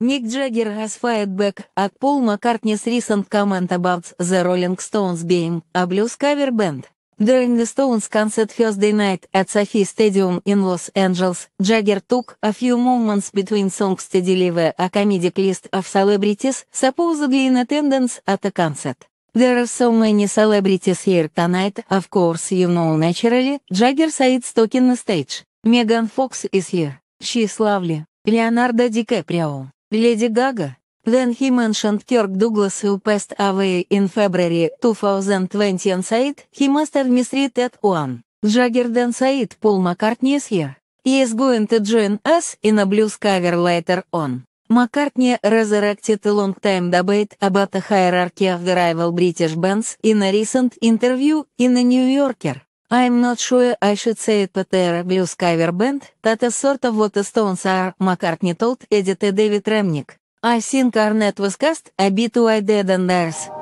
Ник Джаггер has fired back at Paul McCartney's recent comment about the Rolling Stones being a blues cover band. During the Stones concert Thursday night at Sophie Stadium in Los Angeles, Jagger took a few moments between songs to deliver a comedic list of celebrities supposedly in attendance at the concert. There are so many celebrities here tonight, of course you know naturally, Jagger Said Stokin на stage. Megan Fox is here. She's lovely. Леонардо Ди Каприо. Леди Гага, when he mentioned Kirk Douglas who passed away in February 2020 and said he must have misread that one. Jagger then said Paul McCartney is here. He is going to join us in a blues cover later on. McCartney resurrected a long-time debate about the hierarchy of the rival British bands in a recent interview in the New Yorker. I'm not sure I should say it, but their Blue Skyver band, that is sort of what the Stones are, McCartney told editor David Remnick. I think our was cast a bit wider than theirs.